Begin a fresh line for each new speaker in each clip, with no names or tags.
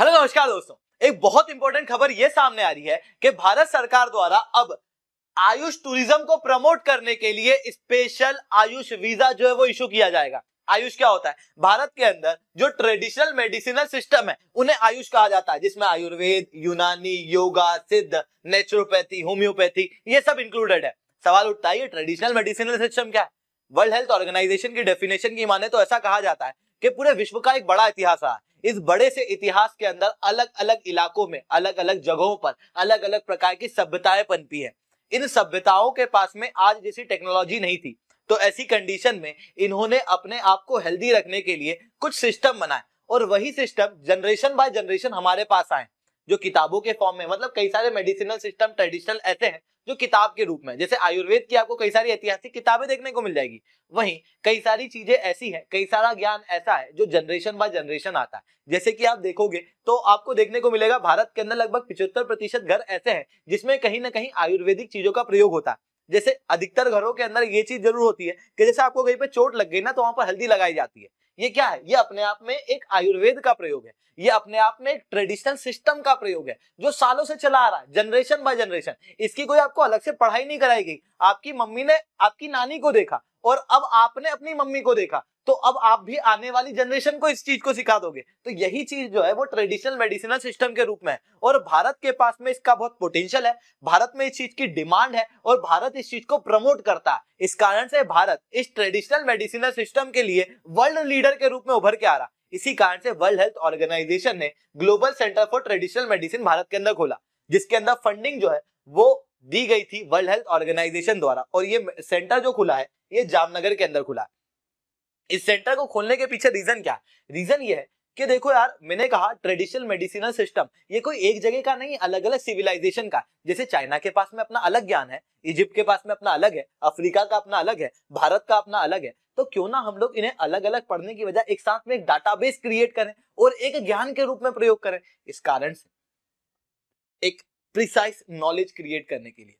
hello नमस्कार दोस्तों एक बहुत इंपॉर्टेंट खबर यह सामने आ रही है कि भारत सरकार द्वारा अब आयुष टूरिज्म को प्रमोट करने के लिए स्पेशल आयुष वीजा जो है वो इशू किया जाएगा आयुष क्या होता है भारत के अंदर जो ट्रेडिशनल मेडिसिनल सिस्टम है उन्हें आयुष कहा जाता है जिसमें आयुर्वेद यूनानी योगा सिद्ध नेचुरोपैथी होम्योपैथी ये सब इंक्लूडेड है सवाल उठता है ये ट्रेडिशनल मेडिसिनल सिस्टम क्या है वर्ल्ड हेल्थ ऑर्गेनाइजेशन की डेफिनेशन की माने तो ऐसा कहा जाता है कि पूरे विश्व का एक बड़ा इतिहास रहा इस बड़े से इतिहास के अंदर अलग अलग इलाकों में अलग अलग जगहों पर अलग अलग प्रकार की सभ्यताएं पनपी है इन सभ्यताओं के पास में आज जैसी टेक्नोलॉजी नहीं थी तो ऐसी कंडीशन में इन्होंने अपने आप को हेल्दी रखने के लिए कुछ सिस्टम बनाए और वही सिस्टम जनरेशन बाय जनरेशन हमारे पास आए जो किताबों के फॉर्म में मतलब कई सारे मेडिसिनल सिस्टम ट्रेडिशनल ऐसे हैं जो किताब के रूप में जैसे आयुर्वेद की आपको कई सारी ऐतिहासिक किताबें देखने को मिल जाएगी वहीं कई सारी चीजें ऐसी हैं कई सारा ज्ञान ऐसा है जो जनरेशन बाय जनरेशन आता है जैसे कि आप देखोगे तो आपको देखने को मिलेगा भारत के अंदर लगभग पिछहत्तर प्रतिशत घर ऐसे हैं जिसमें कहीं ना कहीं आयुर्वेदिक चीजों का प्रयोग होता है जैसे अधिकतर घरों के अंदर ये चीज जरूर होती है कि जैसे आपको कहीं पर चोट लग गई ना तो वहां पर हल्दी लगाई जाती है ये क्या है ये अपने आप में एक आयुर्वेद का प्रयोग है ये अपने आप में एक ट्रेडिशनल सिस्टम का प्रयोग है जो सालों से चला आ रहा है जनरेशन बाय जनरेशन इसकी कोई आपको अलग से पढ़ाई नहीं कराई गई आपकी मम्मी ने आपकी नानी को देखा और अब आपने अपनी मम्मी को देखा तो अब आप भी आने वाली जनरेशन को इस चीज को सिखा दोगे तो यही चीज जो है वो ट्रेडिशनल मेडिसिनल सिस्टम के रूप में है और भारत के पास में इसका बहुत पोटेंशियल है भारत में इस चीज की डिमांड है और भारत इस चीज को प्रमोट करता है इस कारण से भारत इस ट्रेडिशनल मेडिसिनल सिस्टम के लिए वर्ल्ड लीडर के रूप में उभर के आ रहा इसी कारण से वर्ल्ड हेल्थ ऑर्गेनाइजेशन ने global centre for traditional medicine Bharat के अंदर खोला जिसके अंदर फंडिंग जो है वो दी गई थी वर्ल्ड हेल्थ ऑर्गेनाइजेशन द्वारा और ये सेंटर जो खुला है ये जामनगर के अंदर खुला है इस सेंटर को खोलने के पीछे रीजन क्या रीजन ये है कि देखो यार मैंने कहा ट्रेडिशनल मेडिसिनल सिस्टम ये कोई एक जगह का नहीं अलग अलग सिविलाइजेशन का जैसे चाइना के पास में अपना अलग ज्ञान है इजिप्ट के पास में अपना अलग है अफ्रीका का अपना अलग है भारत का अपना अलग है तो क्यों ना हम लोग इन्हें अलग अलग पढ़ने की वजह एक साथ में एक डाटाबेस क्रिएट करें और एक ज्ञान के रूप में प्रयोग करें इस कारण से एक प्रिसाइस नॉलेज क्रिएट करने के लिए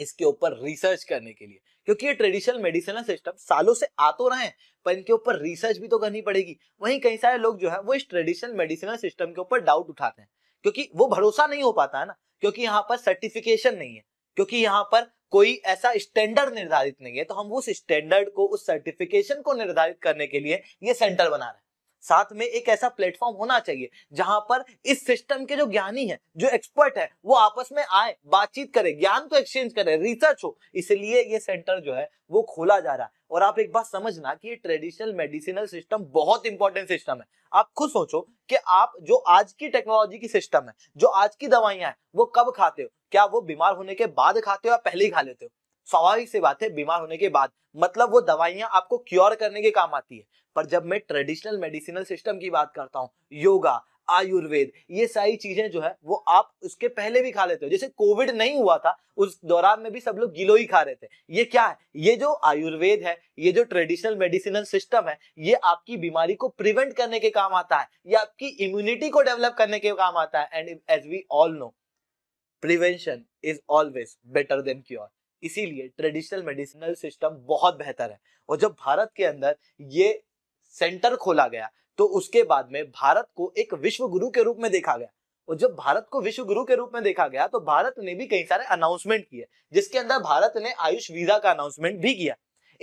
इसके ऊपर रिसर्च करने के लिए क्योंकि ये ट्रेडिशनल मेडिसिनल सिस्टम सालों से आ तो रहे हैं पर इनके ऊपर रिसर्च भी तो करनी पड़ेगी वहीं कई सारे लोग जो है वो इस ट्रेडिशनल मेडिसिनल सिस्टम के ऊपर डाउट उठाते हैं क्योंकि वो भरोसा नहीं हो पाता है ना क्योंकि यहाँ पर सर्टिफिकेशन नहीं है क्योंकि यहाँ पर कोई ऐसा स्टैंडर्ड निर्धारित नहीं है तो हम उस स्टैंडर्ड को उस सर्टिफिकेशन को निर्धारित करने के लिए ये सेंटर बना रहे हैं साथ में एक ऐसा प्लेटफॉर्म होना चाहिए जहां पर इस सिस्टम के जो ज्ञानी है जो एक्सपर्ट है वो आपस में आए बातचीत करे ज्ञान को तो एक्सचेंज करे रिसर्च हो इसलिए ये सेंटर जो है वो खोला जा रहा है और आप एक बात समझना कि ये ट्रेडिशनल मेडिसिनल सिस्टम बहुत इंपॉर्टेंट सिस्टम है आप खुद सोचो कि आप जो आज की टेक्नोलॉजी की सिस्टम है जो आज की दवाइयां हैं वो कब खाते हो क्या वो बीमार होने के बाद खाते हो या पहले ही खा लेते हो स्वाभाविक सी बात है बीमार होने के बाद मतलब वो दवाइयां आपको क्योर करने के काम आती है पर जब मैं ट्रेडिशनल मेडिसिनल सिस्टम की बात करता हूँ योगा आयुर्वेद ये सारी चीजें जो है वो आप उसके पहले भी खा लेते हो जैसे कोविड नहीं हुआ था उस दौरान में भी सब लोग गिलोई खा रहे थे ये क्या है ये जो आयुर्वेद है ये जो ट्रेडिशनल मेडिसिनल सिस्टम है ये आपकी बीमारी को प्रिवेंट करने के काम आता है ये आपकी इम्यूनिटी को डेवलप करने के काम आता है and as we all know prevention is always better than cure इसीलिए ट्रेडिशनल मेडिसिनल सिस्टम बहुत बेहतर है और जब भारत के अंदर ये सेंटर खोला गया तो उसके बाद में भारत को एक विश्व गुरु के रूप में देखा गया और जब भारत को विश्व गुरु के रूप में देखा गया तो भारत ने भी कई सारे अनाउंसमेंट किए जिसके अंदर भारत ने आयुष वीजा का अनाउंसमेंट भी किया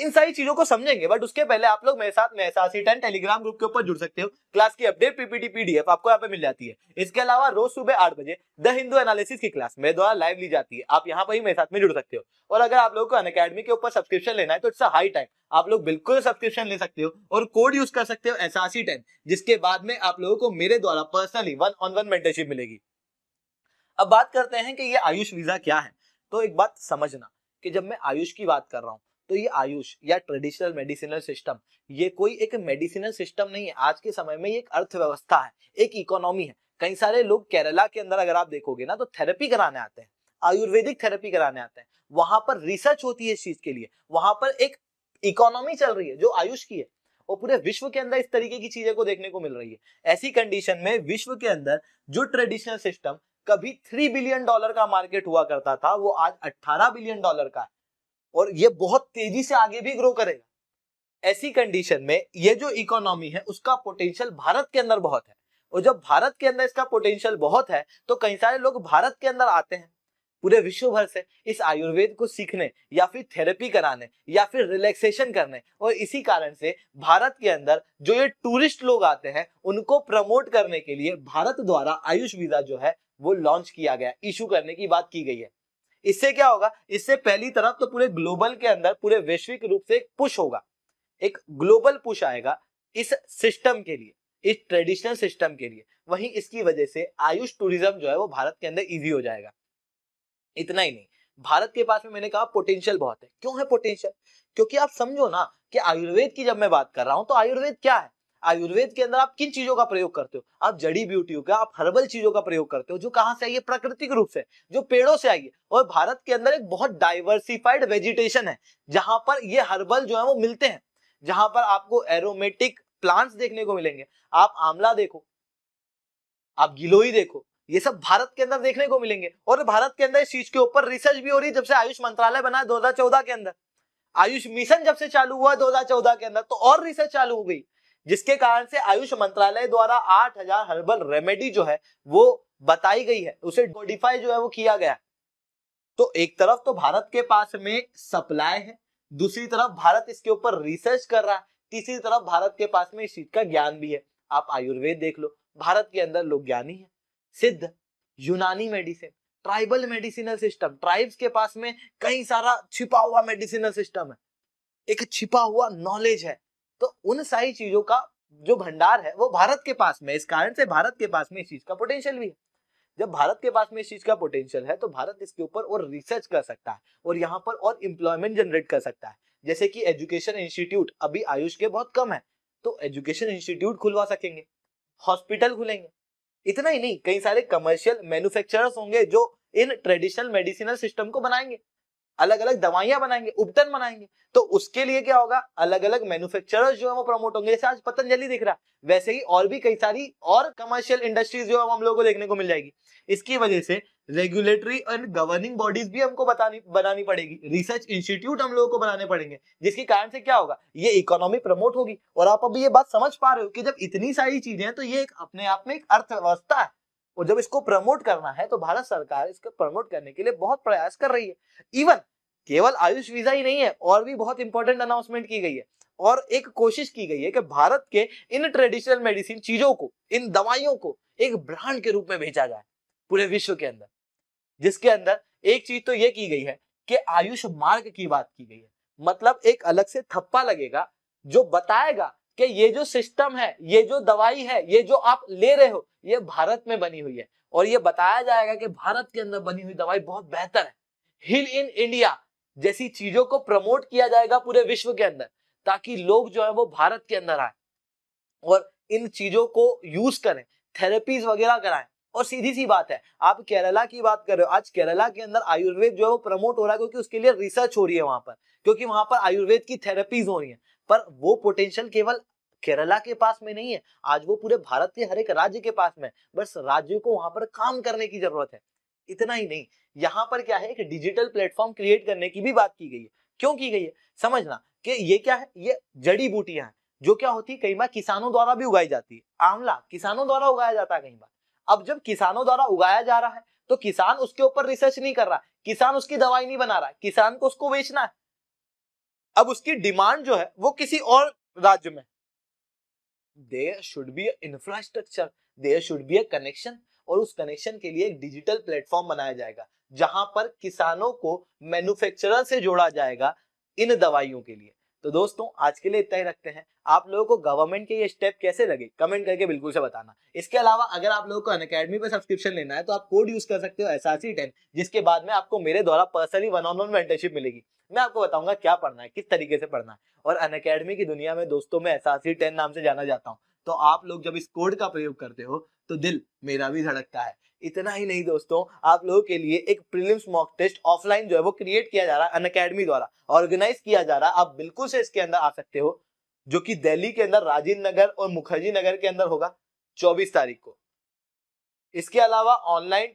इन सारी चीजों को समझेंगे बट उसके पहले आप लोग मेरे साथ मेहसासी टेन टेलीग्राम ग्रुप के ऊपर जुड़ सकते हो क्लास की अपडेट पीपीटी पीडीएफ आपको यहाँ पे मिल जाती है इसके अलावा रोज सुबह आठ बजे द हिंदू एनालिसिस की क्लास मेरे द्वारा लाइव ली जाती है आप यहाँ पर ही मेरे साथ में जुड़ सकते हो और अगर आप लोग को अन के ऊपर सब्सक्रिप्शन लेना है तो इट्स अ हाई टाइम आप लोग बिल्कुल सब्सक्रिप्शन ले सकते हो और कोड यूज कर सकते हो एस टेन जिसके बाद में आप लोगों को मेरे द्वारा personally one on one mentorship मिलेगी अब बात करते हैं कि ये आयुष वीजा क्या है तो एक बात समझना कि जब मैं आयुष की बात कर रहा हूँ तो ये आयुष या ट्रेडिशनल मेडिसिनल सिस्टम ये कोई एक मेडिसिनल सिस्टम नहीं है आज के समय में ये एक अर्थव्यवस्था है एक इकोनॉमी है कई सारे लोग केरला के अंदर अगर आप देखोगे ना तो थेरेपी कराने आते हैं आयुर्वेदिक थेरेपी कराने आते हैं वहां पर रिसर्च होती है इस चीज के लिए वहां पर एक इकोनॉमी चल रही है जो आयुष की है और पूरे विश्व के अंदर इस तरीके की चीजें को देखने को मिल रही है ऐसी कंडीशन में विश्व के अंदर जो ट्रेडिशनल सिस्टम कभी थ्री बिलियन डॉलर का मार्केट हुआ करता था वो आज अट्ठारह बिलियन डॉलर का है और ये बहुत तेजी से आगे भी ग्रो करेगा ऐसी कंडीशन में ये जो इकोनॉमी है उसका पोटेंशियल भारत के अंदर बहुत है और जब भारत के अंदर इसका पोटेंशियल बहुत है तो कई सारे लोग भारत के अंदर आते हैं पूरे विश्व भर से इस आयुर्वेद को सीखने या फिर थेरेपी कराने या फिर रिलैक्सेशन करने और इसी कारण से भारत के अंदर जो ये टूरिस्ट लोग आते हैं उनको प्रमोट करने के लिए भारत द्वारा आयुष वीजा जो है वो लॉन्च किया गया इशू करने की बात की गई है इससे क्या होगा इससे पहली तरफ तो पूरे ग्लोबल के अंदर पूरे वैश्विक रूप से एक पुश होगा एक ग्लोबल पुश आएगा इस सिस्टम के लिए इस ट्रेडिशनल सिस्टम के लिए वहीं इसकी वजह से आयुष टूरिज्म जो है वो भारत के अंदर इजी हो जाएगा इतना ही नहीं भारत के पास में मैंने कहा पोटेंशियल बहुत है क्यों है पोटेंशियल क्योंकि आप समझो ना कि आयुर्वेद की जब मैं बात कर रहा हूं तो आयुर्वेद क्या है आयुर्वेद के अंदर आप किन चीजों का प्रयोग करते हो आप जड़ी बूटियों का आप हर्बल चीजों का प्रयोग करते हो जो कहाँ से आई है प्राकृतिक रूप से जो पेड़ों से आई है और भारत के अंदर एक बहुत डाइवर्सिफाइड वेजिटेशन है जहां पर ये हर्बल जो है वो मिलते हैं जहां पर आपको एरोमेटिक प्लांट्स देखने को मिलेंगे आप आंवला देखो आप गिलोई देखो ये सब भारत के अंदर देखने को मिलेंगे और भारत के अंदर इस चीज के ऊपर रिसर्च भी हो रही है जब से आयुष मंत्रालय बना है चौदह के अंदर आयुष मिशन जब से चालू हुआ चौदह के अंदर तो और रिसर्च चालू हो गई जिसके कारण से आयुष मंत्रालय द्वारा 8000 हर्बल रेमेडी जो है वो बताई गई है उसे कोडिफाई जो है वो किया गया तो एक तरफ तो भारत के पास में सप्लाई है दूसरी तरफ भारत इसके ऊपर रिसर्च कर रहा है तीसरी तरफ भारत के पास में इस चीज का ज्ञान भी है आप आयुर्वेद देख लो भारत के अंदर लोग ज्ञानी है Siddha Unani medicine tribal medicinal system tribes के पास में कई सारा छिपा हुआ मेडिसिनल सिस्टम है एक छिपा हुआ नॉलेज है तो उन सारी चीजों का जो भंडार है वो भारत के पास में इस कारण से भारत के पास में इस चीज का पोटेंशियल भी है जब भारत के पास में इस चीज का पोटेंशियल है तो भारत इसके ऊपर और रिसर्च कर सकता है और यहाँ पर और इम्प्लॉयमेंट जनरेट कर सकता है जैसे कि एजुकेशन इंस्टीट्यूट अभी आयुष के बहुत कम है तो एजुकेशन इंस्टीट्यूट खुलवा सकेंगे हॉस्पिटल खुलेंगे इतना ही नहीं कई सारे कमर्शियल मैन्युफैक्चरर्स होंगे जो इन ट्रेडिशनल मेडिसिनल सिस्टम को बनाएंगे अलग अलग दवाइयां बनाएंगे उपटन बनाएंगे तो उसके लिए क्या होगा अलग अलग मैन्युफैक्चरर्स जो है वो प्रमोट होंगे जैसे आज पतंजलि दिख रहा वैसे ही और भी कई सारी और कमर्शियल इंडस्ट्रीज जो है हम लोगों को देखने को मिल जाएगी इसकी वजह से रेगुलेटरी एंड गवर्निंग बॉडीज भी हमको बतानी बनानी पड़ेगी रिसर्च इंस्टीट्यूट हम लोगों को बनाने पड़ेंगे जिसके कारण से क्या होगा ये इकोनॉमी प्रमोट होगी और आप अभी ये बात समझ पा रहे हो कि जब इतनी सारी चीजें हैं तो ये एक अपने आप में एक अर्थव्यवस्था है और जब इसको प्रमोट करना है तो भारत सरकार इसको प्रमोट करने के लिए बहुत प्रयास कर रही है इवन केवल आयुष वीजा ही नहीं है और भी बहुत इंपॉर्टेंट अनाउंसमेंट की गई है और एक कोशिश की गई है कि भारत के इन ट्रेडिशनल मेडिसिन चीजों को इन दवाइयों को एक ब्रांड के रूप में बेचा जाए पूरे विश्व के अंदर जिसके अंदर एक चीज तो ये की गई है कि आयुष मार्ग की बात की गई है मतलब एक अलग से थप्पा लगेगा जो बताएगा कि ये जो सिस्टम है ये जो दवाई है ये जो आप ले रहे हो ये भारत में बनी हुई है और ये बताया जाएगा कि भारत के अंदर बनी हुई दवाई बहुत बेहतर है हिल इन इंडिया जैसी चीजों को प्रमोट किया जाएगा पूरे विश्व के अंदर ताकि लोग जो है वो भारत के अंदर आए और इन चीजों को यूज करें थेरेपीज वगैरह कराएं और सीधी सी बात है आप केरला की बात कर रहे हो आज केरला के अंदर आयुर्वेद जो है वो प्रमोट हो रहा है क्योंकि उसके लिए रिसर्च हो रही है वहां पर क्योंकि वहां पर आयुर्वेद की थेरेपीज हो रही है पर वो पोटेंशियल केवल केरला के पास में नहीं है आज वो पूरे भारत के हर एक राज्य के पास में बस राज्यों को वहां पर काम करने की जरूरत है इतना ही नहीं यहाँ पर क्या है एक डिजिटल प्लेटफॉर्म क्रिएट करने की भी बात की गई है क्यों की गई है समझना कि ये क्या है ये जड़ी बूटियां हैं जो क्या होती है कई बार किसानों द्वारा भी उगाई जाती है आंवला किसानों द्वारा उगाया जाता है कई बार अब जब किसानों द्वारा उगाया जा रहा है तो किसान उसके ऊपर रिसर्च नहीं कर रहा किसान उसकी दवाई नहीं बना रहा किसान को उसको बेचना है अब उसकी डिमांड जो है वो किसी और राज्य में there should be infrastructure there should be a connection और उस कनेक्शन के लिए एक डिजिटल प्लेटफॉर्म बनाया जाएगा जहां पर किसानों को मैन्युफैक्चरर से जोड़ा जाएगा इन दवाइयों के लिए तो दोस्तों आज के लिए इतना ही रखते हैं आप लोगों को गवर्नमेंट के ये स्टेप कैसे लगे कमेंट करके बिल्कुल से बताना इसके अलावा अगर आप लोगों को अन अकेडमी पर सब्सक्रिप्शन लेना है तो आप कोड यूज कर सकते हो एस आर सी टेन जिसके बाद में आपको मेरे द्वारा personally one on one mentorship मिलेगी मैं आपको बताऊंगा क्या पढ़ना है किस तरीके से पढ़ना है और अन की दुनिया में दोस्तों में एस आर नाम से जाना जाता हूँ तो आप लोग जब इस कोड का प्रयोग करते हो तो दिल मेरा भी धड़कता है इतना ही नहीं दोस्तों आप लोगों के लिए एक प्रीलिम्स मॉक टेस्ट ऑफलाइन जो है वो क्रिएट किया जा रहा है अनकेडमी द्वारा ऑर्गेनाइज किया जा रहा है आप बिल्कुल से इसके अंदर आ सकते हो जो कि दिल्ली के अंदर राजीव नगर और मुखर्जी नगर के अंदर होगा 24 तारीख को इसके अलावा ऑनलाइन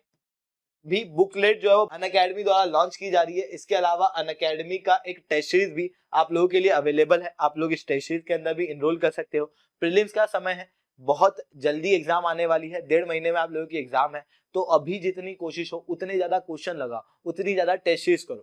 भी बुकलेट जो है वो अन अकेडमी द्वारा लॉन्च की जा रही है इसके अलावा अन अकेडमी का एक टेस्ट सीरीज भी आप लोगों के लिए अवेलेबल है आप लोग इस टेस्ट सीरीज के अंदर भी इनरोल कर सकते हो प्रिलिम्स का समय है बहुत जल्दी एग्जाम आने वाली है डेढ़ महीने में आप लोगों की एग्जाम है तो अभी जितनी कोशिश हो उतने ज्यादा क्वेश्चन लगाओ उतनी ज्यादा टेस्ट सीरीज करो